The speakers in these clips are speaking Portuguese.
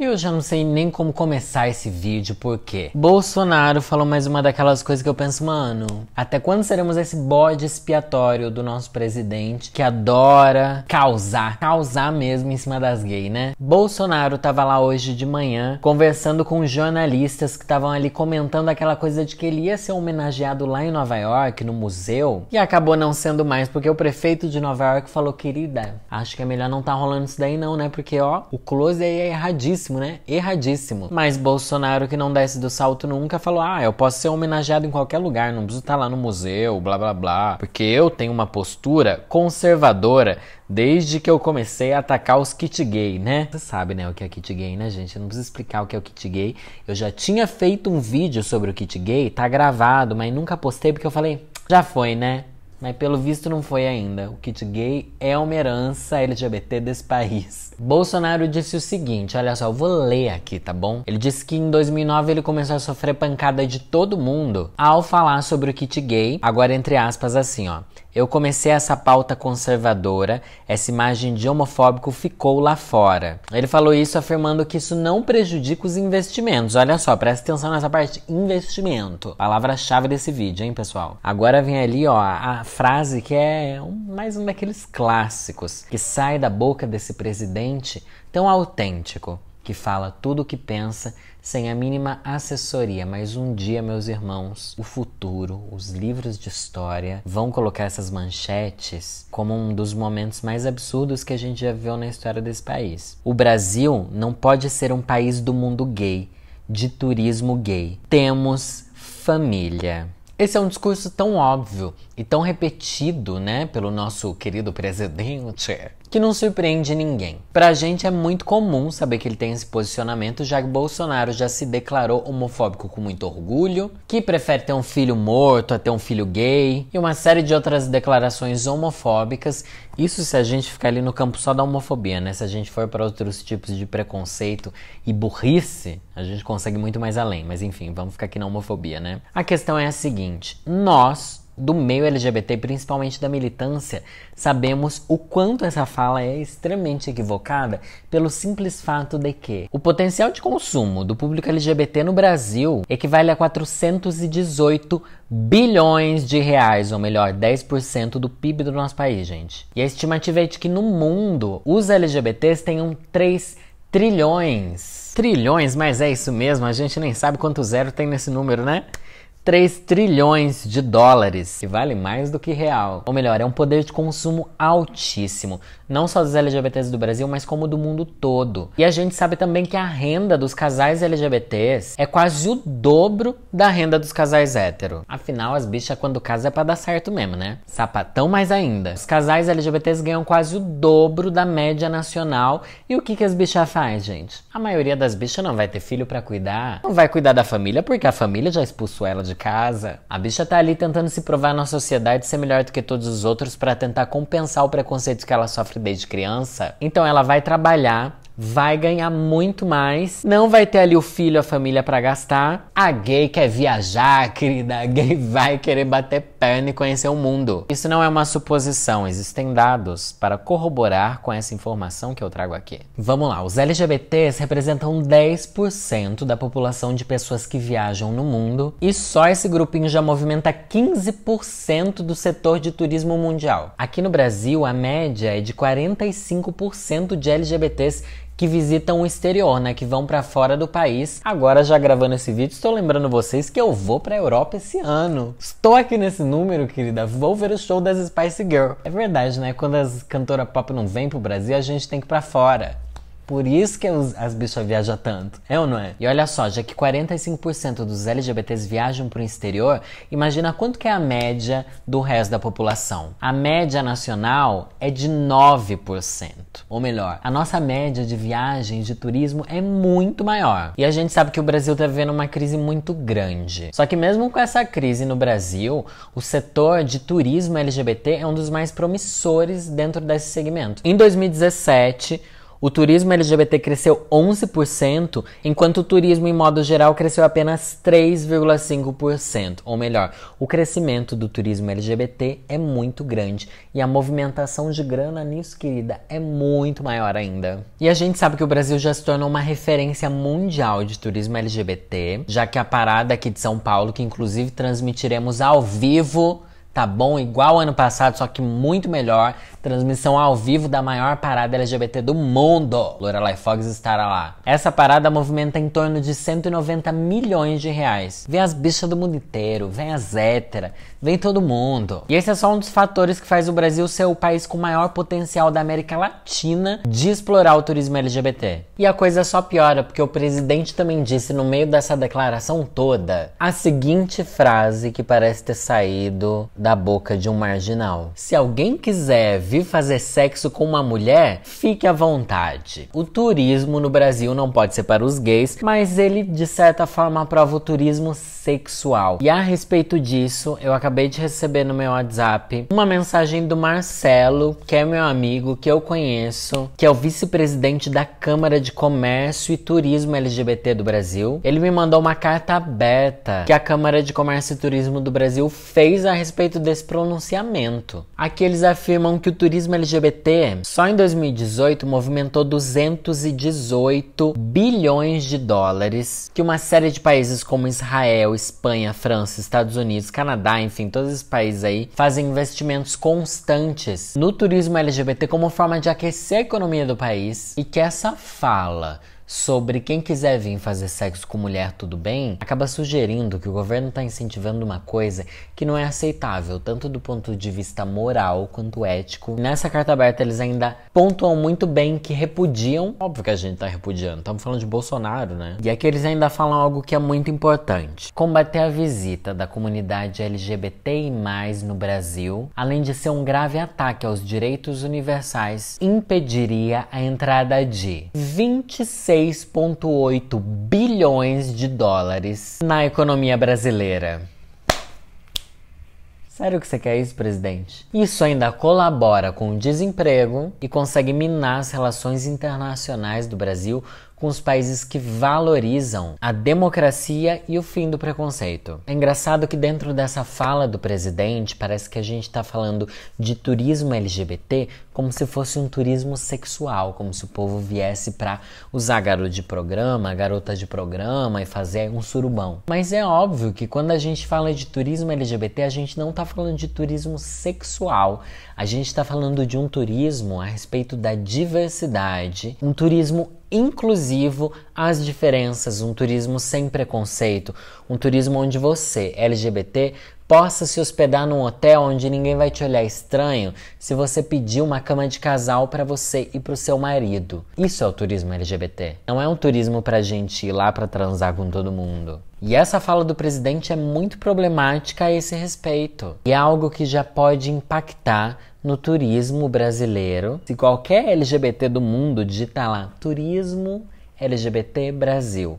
Eu já não sei nem como começar esse vídeo, porque Bolsonaro falou mais uma daquelas coisas que eu penso, mano, até quando seremos esse bode expiatório do nosso presidente que adora causar, causar mesmo em cima das gays, né? Bolsonaro tava lá hoje de manhã conversando com jornalistas que estavam ali comentando aquela coisa de que ele ia ser homenageado lá em Nova York, no museu, e acabou não sendo mais, porque o prefeito de Nova York falou, querida, acho que é melhor não tá rolando isso daí não, né? Porque, ó, o close aí é erradíssimo erradíssimo, né? Erradíssimo. Mas Bolsonaro, que não desce do salto nunca, falou: ah, eu posso ser homenageado em qualquer lugar, não preciso estar lá no museu, blá blá blá. Porque eu tenho uma postura conservadora desde que eu comecei a atacar os kit gay, né? Você sabe, né, o que é kit gay, né, gente? Eu não preciso explicar o que é o kit gay. Eu já tinha feito um vídeo sobre o kit gay, tá gravado, mas nunca postei porque eu falei, já foi, né? Mas pelo visto não foi ainda. O kit gay é uma herança LGBT desse país. Bolsonaro disse o seguinte, olha só, eu vou ler aqui, tá bom? Ele disse que em 2009 ele começou a sofrer pancada de todo mundo ao falar sobre o kit gay, agora entre aspas assim, ó. Eu comecei essa pauta conservadora, essa imagem de homofóbico ficou lá fora. Ele falou isso afirmando que isso não prejudica os investimentos. Olha só, presta atenção nessa parte: investimento. Palavra-chave desse vídeo, hein, pessoal? Agora vem ali, ó, a frase que é um, mais um daqueles clássicos que sai da boca desse presidente tão autêntico, que fala tudo o que pensa sem a mínima assessoria. Mas um dia, meus irmãos, o futuro, os livros de história vão colocar essas manchetes como um dos momentos mais absurdos que a gente já viu na história desse país. O Brasil não pode ser um país do mundo gay, de turismo gay. Temos família. Esse é um discurso tão óbvio e tão repetido, né, pelo nosso querido presidente, que não surpreende ninguém. Pra gente é muito comum saber que ele tem esse posicionamento, já que Bolsonaro já se declarou homofóbico com muito orgulho, que prefere ter um filho morto a ter um filho gay e uma série de outras declarações homofóbicas. Isso se a gente ficar ali no campo só da homofobia, né? Se a gente for para outros tipos de preconceito e burrice, a gente consegue muito mais além. Mas enfim, vamos ficar aqui na homofobia, né? A questão é a seguinte: nós do meio LGBT, principalmente da militância, sabemos o quanto essa fala é extremamente equivocada pelo simples fato de que o potencial de consumo do público LGBT no Brasil equivale a 418 bilhões de reais, ou melhor, 10% do PIB do nosso país, gente. E a estimativa é de que no mundo os LGBTs tenham 3 trilhões. Trilhões, mas é isso mesmo, a gente nem sabe quanto zero tem nesse número, né? 3 trilhões de dólares, que vale mais do que real. Ou melhor, é um poder de consumo altíssimo, não só dos LGBTs do Brasil, mas como do mundo todo. E a gente sabe também que a renda dos casais LGBTs é quase o dobro da renda dos casais hétero. Afinal, as bichas quando casam é pra dar certo mesmo, né? Sapatão mais ainda. Os casais LGBTs ganham quase o dobro da média nacional. E o que, que as bichas fazem, gente? A maioria das bichas não vai ter filho para cuidar, não vai cuidar da família, porque a família já expulsou ela de de casa. A bicha tá ali tentando se provar na sociedade ser melhor do que todos os outros para tentar compensar o preconceito que ela sofre desde criança. Então ela vai trabalhar vai ganhar muito mais, não vai ter ali o filho, a família para gastar. A gay quer viajar, querida, a gay vai querer bater perna e conhecer o mundo. Isso não é uma suposição, existem dados para corroborar com essa informação que eu trago aqui. Vamos lá, os LGBTs representam 10% da população de pessoas que viajam no mundo e só esse grupinho já movimenta 15% do setor de turismo mundial. Aqui no Brasil, a média é de 45% de LGBTs que visitam o exterior, né, que vão para fora do país. Agora já gravando esse vídeo, estou lembrando vocês que eu vou para Europa esse ano. Estou aqui nesse número, querida. Vou ver o show das Spice Girl. É verdade, né? Quando as cantoras pop não vêm pro Brasil, a gente tem que ir para fora. Por isso que as bichas viajam tanto, é ou não é? E olha só, já que 45% dos LGBTs viajam para o exterior, imagina quanto que é a média do resto da população. A média nacional é de 9%. Ou melhor, a nossa média de viagem, de turismo é muito maior. E a gente sabe que o Brasil está vivendo uma crise muito grande. Só que mesmo com essa crise no Brasil, o setor de turismo LGBT é um dos mais promissores dentro desse segmento. Em 2017, o turismo LGBT cresceu 11%, enquanto o turismo em modo geral cresceu apenas 3,5%. Ou melhor, o crescimento do turismo LGBT é muito grande e a movimentação de grana nisso, querida, é muito maior ainda. E a gente sabe que o Brasil já se tornou uma referência mundial de turismo LGBT, já que a parada aqui de São Paulo, que inclusive transmitiremos ao vivo tá bom? Igual ano passado, só que muito melhor. Transmissão ao vivo da maior parada LGBT do mundo. Lorelai Fox estará lá. Essa parada movimenta em torno de 190 milhões de reais. Vem as bichas do mundo inteiro, vem as héteras. Vem todo mundo. E esse é só um dos fatores que faz o Brasil ser o país com maior potencial da América Latina de explorar o turismo LGBT. E a coisa só piora porque o presidente também disse no meio dessa declaração toda a seguinte frase que parece ter saído da boca de um marginal: Se alguém quiser vir fazer sexo com uma mulher, fique à vontade. O turismo no Brasil não pode ser para os gays, mas ele de certa forma aprova o turismo sexual. E a respeito disso, eu acabei de receber no meu WhatsApp uma mensagem do Marcelo, que é meu amigo, que eu conheço, que é o vice-presidente da Câmara de Comércio e Turismo LGBT do Brasil. Ele me mandou uma carta aberta que a Câmara de Comércio e Turismo do Brasil fez a respeito desse pronunciamento. Aqui eles afirmam que o turismo LGBT só em 2018 movimentou 218 bilhões de dólares, que uma série de países como Israel Israel, Espanha, França, Estados Unidos, Canadá, enfim, todos esses países aí fazem investimentos constantes no turismo LGBT como forma de aquecer a economia do país e que essa fala sobre quem quiser vir fazer sexo com mulher, tudo bem, acaba sugerindo que o governo está incentivando uma coisa que não é aceitável, tanto do ponto de vista moral quanto ético. Nessa carta aberta, eles ainda pontuam muito bem que repudiam. Óbvio que a gente está repudiando, estamos falando de Bolsonaro, né? E aqui eles ainda falam algo que é muito importante: combater a visita da comunidade LGBT e mais no Brasil, além de ser um grave ataque aos direitos universais, impediria a entrada de 26 6,8 bilhões de dólares na economia brasileira. Sério que você quer isso, presidente? Isso ainda colabora com o desemprego e consegue minar as relações internacionais do Brasil com os países que valorizam a democracia e o fim do preconceito. É engraçado que dentro dessa fala do presidente parece que a gente está falando de turismo LGBT como se fosse um turismo sexual, como se o povo viesse para usar garoto de programa, garota de programa e fazer um surubão. Mas é óbvio que quando a gente fala de turismo LGBT, a gente não está falando de turismo sexual, a gente está falando de um turismo a respeito da diversidade, um turismo inclusivo às diferenças, um turismo sem preconceito, um turismo onde você, LGBT, possa se hospedar num hotel onde ninguém vai te olhar estranho se você pedir uma cama de casal para você e para o seu marido. Isso é o turismo LGBT. Não é um turismo para gente ir lá para transar com todo mundo. E essa fala do presidente é muito problemática a esse respeito. E é algo que já pode impactar no turismo brasileiro. Se qualquer LGBT do mundo digitar lá turismo LGBT Brasil,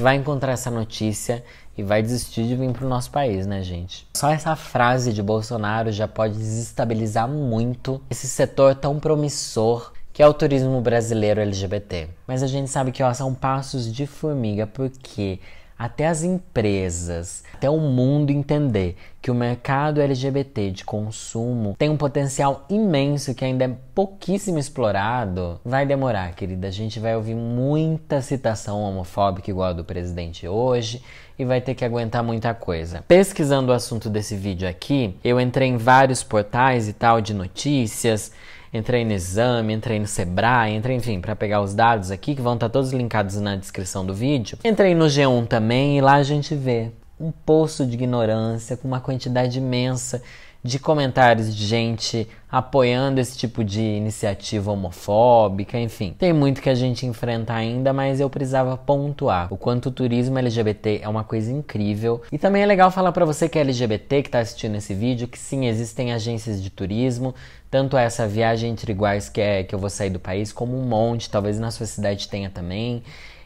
vai encontrar essa notícia e vai desistir de vir para o nosso país, né, gente? Só essa frase de Bolsonaro já pode desestabilizar muito esse setor tão promissor que é o turismo brasileiro LGBT. Mas a gente sabe que ó, são passos de formiga porque até as empresas, até o mundo entender que o mercado LGBT de consumo tem um potencial imenso que ainda é pouquíssimo explorado, vai demorar, querida. A gente vai ouvir muita citação homofóbica igual a do presidente hoje e vai ter que aguentar muita coisa. Pesquisando o assunto desse vídeo aqui, eu entrei em vários portais e tal de notícias Entrei no exame, entrei no Sebrae, entrei, enfim, para pegar os dados aqui, que vão estar tá todos linkados na descrição do vídeo. Entrei no G1 também e lá a gente vê um poço de ignorância com uma quantidade imensa de comentários de gente apoiando esse tipo de iniciativa homofóbica, enfim. Tem muito que a gente enfrenta ainda, mas eu precisava pontuar o quanto o turismo LGBT é uma coisa incrível. E também é legal falar para você que é LGBT que tá assistindo esse vídeo que sim, existem agências de turismo, tanto essa viagem entre iguais que é que eu vou sair do país, como um monte, talvez na sua cidade tenha também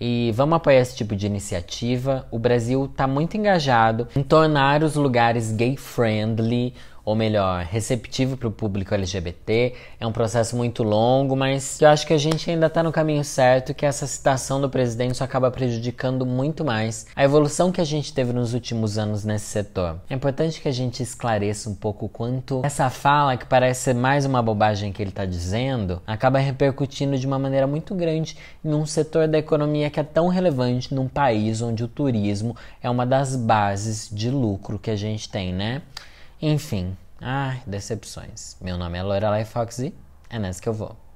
e vamos apoiar esse tipo de iniciativa. O Brasil está muito engajado em tornar os lugares gay friendly, ou melhor, receptivo para o público LGBT. É um processo muito longo, mas eu acho que a gente ainda está no caminho certo, que essa citação do presidente só acaba prejudicando muito mais a evolução que a gente teve nos últimos anos nesse setor. É importante que a gente esclareça um pouco quanto essa fala, que parece ser mais uma bobagem que ele está dizendo, acaba repercutindo de uma maneira muito grande num setor da economia que é tão relevante num país onde o turismo é uma das bases de lucro que a gente tem, né? Enfim, ai, decepções. Meu nome é Lorelai Foxy, é nessa que eu vou.